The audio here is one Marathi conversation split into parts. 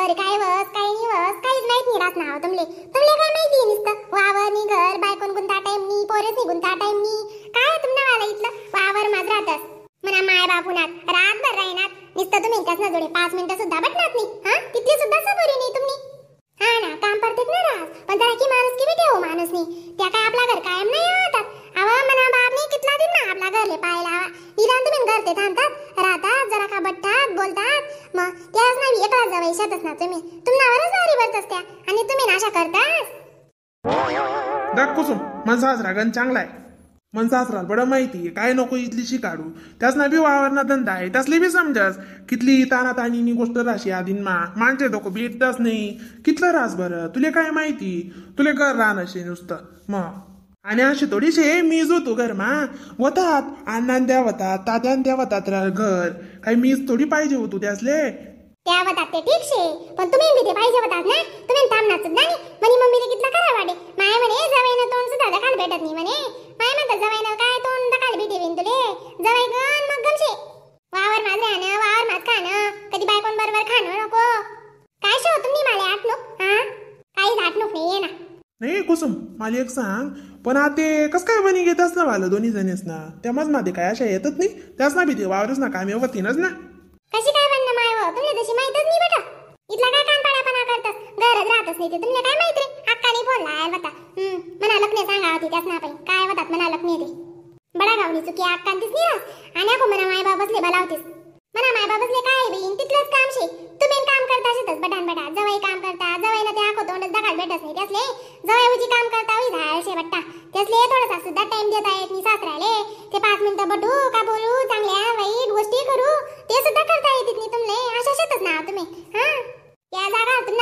घर काय वस काय निवस काहीच माहित नाही राहत नाव तुमले तुमले काय माहिती आहे नुसतं वावर नी घर बायकोन गुंता टाइम नी पोरेस नी गुंता टाइम नी काय तुमना वाला इथलं वावर माझ राहतस मना माय रात रातभर राहिनात नुसतं तुम्ही इतकाच ना जोडे पाच मिनिटं सुद्धा बटनात नाही हा तिथली सुद्धा सबुरी नाही तुम्ही हा ना काम करतेत ना राहत पण जरा की माणूस की भेटे हो माणूस नी त्या काय आपला घर कायम नाही राहतात आवा मना बाप नी कितला दिन ना आपला घरले पाहिला आवा निदान तुम्ही घर ते थांबतात राहतात जरा का बट्टा बोलतात मग त्या येतो जावई शेतच ना तुम्ही तुम्हाला भारी भरत असत्या आणि तुम्ही नाशा करतास दाख कुसुम माझा रागन चांगला आहे मन सासराला बडं माहिती काय नको इथली शिकाडू ना बी वावरना धंदा आहे त्यासले बी समजास कितली ताना तानी गोष्ट राशी आधीन मा माणसे डोकं भेटताच नाही कितलं रास बरं तुले काय माहिती तुले कर रान असे नुसतं मग आणि अशी थोडीशे मीज होतो घर मा वतात अण्णा द्या वतात तात्यान द्या वतात घर काही मीज थोडी पाहिजे होतो त्यासले त्या वतात ते ठीक शे पण तुम्ही भीती पाहिजे वतात ना तुम्ही थांबणार सुद्धा नाही मम्मी ने कितला करा वाटे माय म्हणे ना तोंड सुद्धा दखाल भेटत नाही म्हणे माय म्हणतात ना काय तोंड दखाल भेटे विन तुले जवाई गण मग गमशे वावर माझ ना वावर माझ खाणं कधी बायकोन बरोबर खाण नको काय शो तुम्ही मला आठणूक हा काहीच आठणूक नाही ना नाही कुसुम मला एक सांग पण आते कस काय म्हणे घेतच ना वालं दोन्ही जणीच ना तेव्हाच ना काय अशा येतच नाही त्याच ना भीती वावरच ना काम नस ना नाही ते तुला काय माहित रे अक्काने बोलला आयल बता मना लग्न सांगा होती त्यास ना काय वतात मना लग्न दे बडा गावनी चुकी अक्का दिस नाही आणि अगो मना माय बला बलावतीस मना माय बाबसले काय बहीण तिथलंच काम शे तुम्ही काम करता शेतस बडान बटा जवाई काम करता जवाई ना ते आखो तोंडच दगाड भेटत नाही त्यासले जवाई उजी काम करता होई झाल बट्टा त्यासले थोडासा सुद्धा टाइम देत येत मी सासराले ते पाच मिनिट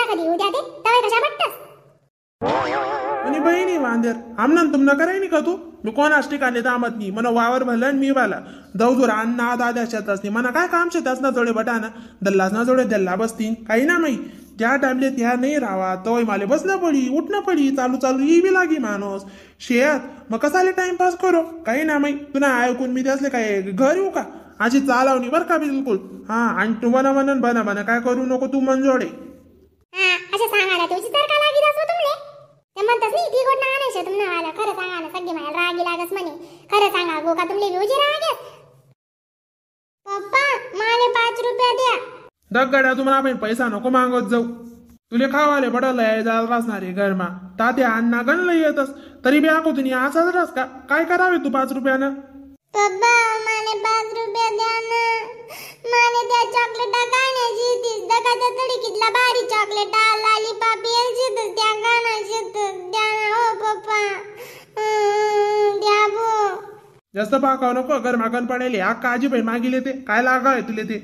कशा बट्टस आणि बहिणी वांदर आमना तुमना करायनी का तू मी कोण ठिकाणी दामत नाही मना वावर भरलं आणि मी वाला दौजू जोर अण्णा दाद्या शेतास नाही मना काय काम शेतास जोडे बटाना दल्लास ना जोडे दल्ला बसतीन काही ना माई ज्या टाइमले त्या नाही रावा तोय माले बसना पडी उठना पडी चालू चालू ही बी लागी माणूस शेत मग कसाले टाइमपास करो काही ना माई तुला ऐकून मी त्यासले काय घर येऊ का आजी चालवणी बरं का बिलकुल हा आणि तू बना बन बना बना काय करू नको तू मनजोडे हा असे सांगायला तुझी तर का लागी असो तुमले ते म्हणतच नाही ती गोड नाही शे तुम्ही नावाला खरं सांगा ना सगळी रागी लागस म्हणे खरं सांगा गो का तुमले रोजी रागे पप्पा माले पाच रुपया द्या दगड्या तुम्हाला आपण पैसा नको मागत जाऊ तुले खावाले बडल जात असणार आहे घरमा अन्ना अण्णा गणलं येतस तरी बी आखो तुम्ही असाच रस का काय करावे तू पाच रुपयानं बाबा मला पाच रुपये द्या ना मला त्या चॉकलेट गाण्याची तीस दकाच्या तडकीतला भारी चॉकलेट लाली पापी शिकत त्या गाणं शिकत द्या ना हो पप्पा द्या भो जास्त पाकाव नको घर मागण पडेल हा काजी बाई मागिले ते काय लागाय तुले ते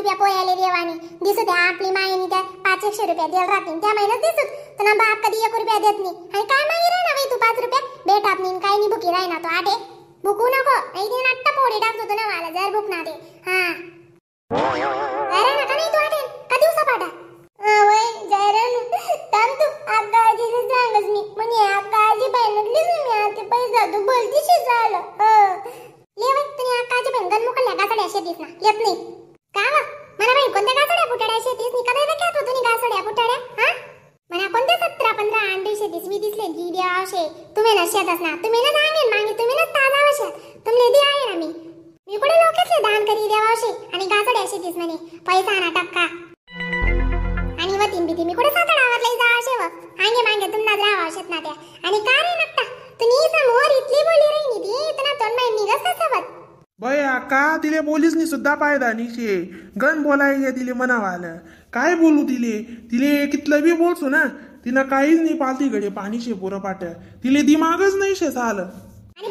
रुपया पोयाले देवानी दिसू द्या आपली मायनी त्या पाच एकशे रुपया देल राहतील त्या महिन्यात दिसू तर ना बाप कधी एक रुपया देत नाही आणि काय मागे राहणार बाई तू पाच रुपया भेटात नाही काय नाही भुकी ना तो आठे भुकू नको ऐक नाट्टा पोळी टाकतो ना मला जर भुकणार ते हा पैसे तीस निकाल ना काय तुम्ही काय सोड्या पुटाड्या हा म्हणा कोणते सतरा पंधरा आठ दिवशे तीस मी दिसले गिड्या असे तुम्ही ना शेतच ना तुम्ही ना सांगेन मांगे तुम्ही ना ताजा शेत तुमले दे आहे ना मी मी कुठे लोकच दान करी द्यावा असे आणि गाजड्या दिस मने पैसा ना टक्का तिले बोलीसनी सुद्धा पायदा निशे गण बोलाय गे तिले म्हणावालं काय बोलू तिले तिले कितलं बी बोलसू ना तिनं काहीच नाही पालती घडे शे पोरं पाट तिले दिमागच नाही शे झालं आणि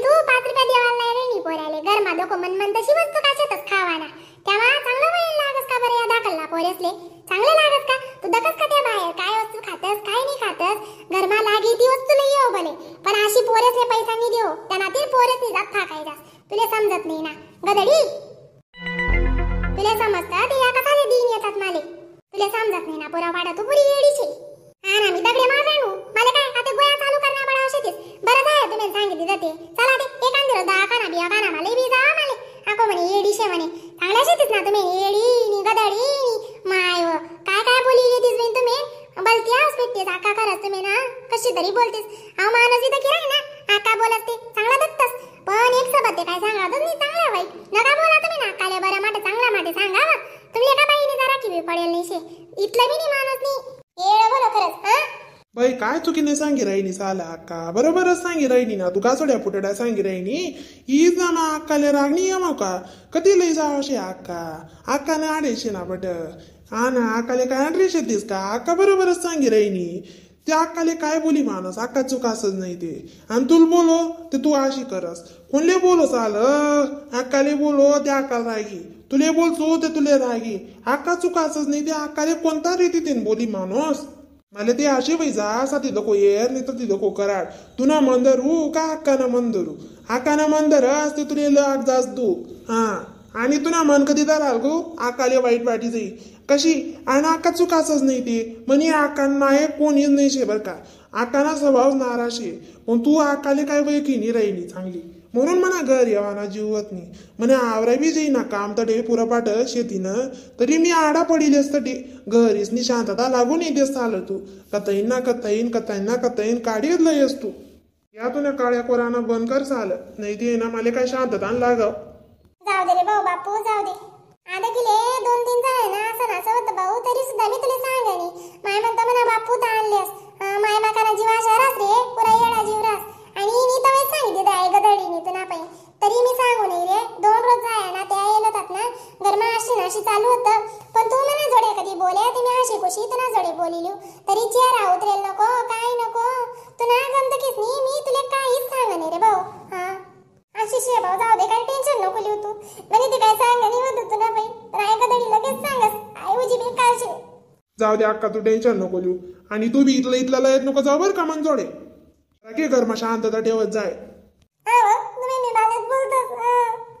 तू पाच रुपये देवाला पोऱ्याले गरमा को मन मन तशी वस्तू काच्यातच खावाना तेव्हा चांगलं वेळ लागस का बरे या दाखलला पोऱ्यासले चांगले लागस का तू दकस का त्या बाहेर ना कशी तरी बोलतेस हा मानस इथे किराय ना आका बोलते चांगला दत्तस पण एक सोबत काय सांगा मी चांगला वाईट नका बोला तुम्ही ना काले बऱ्या माटे चांगला माटे सांगा तुम्ही एका बाईने जरा किवी पडेल नाही शे इथलं बी नाही माणूस नाही येळ बोलो खरंच हा बाई काय चुकीने सांगी राहिनी साला अक्का बरोबर सांगी राहिनी ना तू कासोड्या पुटड्या सांगी राहिनी ईज ना ना अक्काले रागणी यमाव का कधी लई जावशे अक्का ना आडेशी ना बट हा ना अक्काले काय आडरेशे दिस का अक्का बरोबरच सांगी राहिनी त्या अक्काले काय बोली माणूस अक्का चूक नाही ते आणि तुला बोलो ते तू अशी करस कोणले बोलो चाल अक्काले बोलो ते अक्काला रागी तुले बोलसो ते तुले रागी अक्का चूक नाही ते अक्काले कोणता रीती बोली माणूस मला ते अशी जा असा ती दखो येर नाही तर ती दखो कराड तू ना मंदरू का अक्का ना मंदरू अक्का ना मंदर ते तुले लाग जास दू हा आणि तू ना मन कधी दराल गो अक्काले वाईट वाटी जाई कशी आणि आका चुकाचंच नाही ते म्हणे आकांना हे कोणीच नाही शे बर का आकाना स्वभाव नाराशे पण तू आकाले काय वैकिनी राहिली चांगली म्हणून म्हणा घर येवाना जीवत नाही म्हणे आवरा बी जाई ना काम तर पुरा पाट शेतीनं तरी मी आडा पडिले ते घरीच नि शांतता लागून येतेस आलं तू कथाईन ना कथाईन कथाईन ना कथईन लई लयस तू ना काळ्या कोरानं बंद कर चाल नाही ते ना मला काय शांतता लागव जाऊ दे बापू जाऊ दे आता गेले दोन तीन झाले असं असं होतं भाऊ तरी सुद्धा मी तुला सांगानी माय म्हणता म्हणा बापू तर आणल्यास माय माकाना जीव आशा रे पुरा येडा जीव रास आणि नी तर सांगितले त्या गदडीने तर ना जाऊ दे कारण टेन्शन नको लिहू तू म्हणे ते काय सांग नाही होत होतं ना बाई तर ऐका तरी लगेच सांगस उजी मी काळजी जाऊ दे अक्का तू टेन्शन नको लिहू आणि तू बी इथलं इथला लयत नको जाऊ बरं का मन जोडे घर कर्म शांतता ठेवत जाय तुम्ही बालक बोलतोस